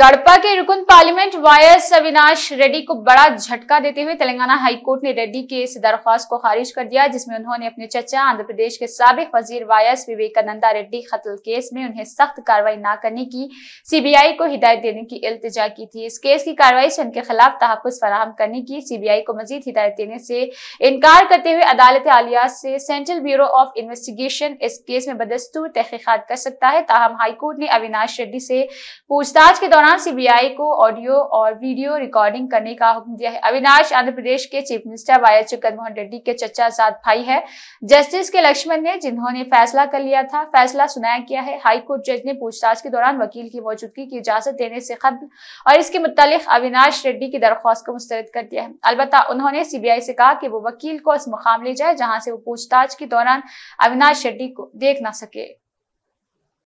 कड़पा के रुकन parliament voice Avinash Reddy को बड़ा झटका देते हुए तेलंगाना हाईकोर्ट ने रेड्डी के इस दरख्वास्त को खारिज कर दिया जिसमें उन्होंने अपने चचा आंध्र प्रदेश के सबक वजीर वायस विवेकानंदा रेड्डी कत्ल केस में उन्हें सख्त कार्रवाई न करने की सीबीआई को हिदायत देने की इल्तजा की थी इस केस की कार्रवाई से उनके खिलाफ तहफ़ फराहम करने की सीबीआई को मजीद हिदायत देने से इनकार करते हुए अदालत आलिया से सेंट्रल ब्यूरो ऑफ इन्वेस्टिगेशन इस केस में बदस्तूर तहकीकत कर सकता है ताहम हाईकोर्ट ने अविनाश रेड्डी से पूछताछ के दौरान दौरान सीबीआई को ऑडियो और वीडियो रिकॉर्डिंग करने का हुक्म दिया है अविनाश आंध्र प्रदेश के chief minister Y H Jaganmohan Reddy के चचा साथ भाई है जस्टिस के लक्ष्मण ने जिन्होंने फैसला कर लिया था फैसला सुनाया गया है हाईकोर्ट जज ने पूछताछ के दौरान वकील की मौजूदगी की इजाजत देने से खत्म और इसके मुतालिक अविनाश रेड्डी की दरख्वास्त को मुस्तरद कर दिया है अलबत् उन्होंने सीबीआई से कहा कि वो वकील को उस मुकाम ले जाए जहां से वो पूछताछ के दौरान अविनाश रेड्डी को देख ना सके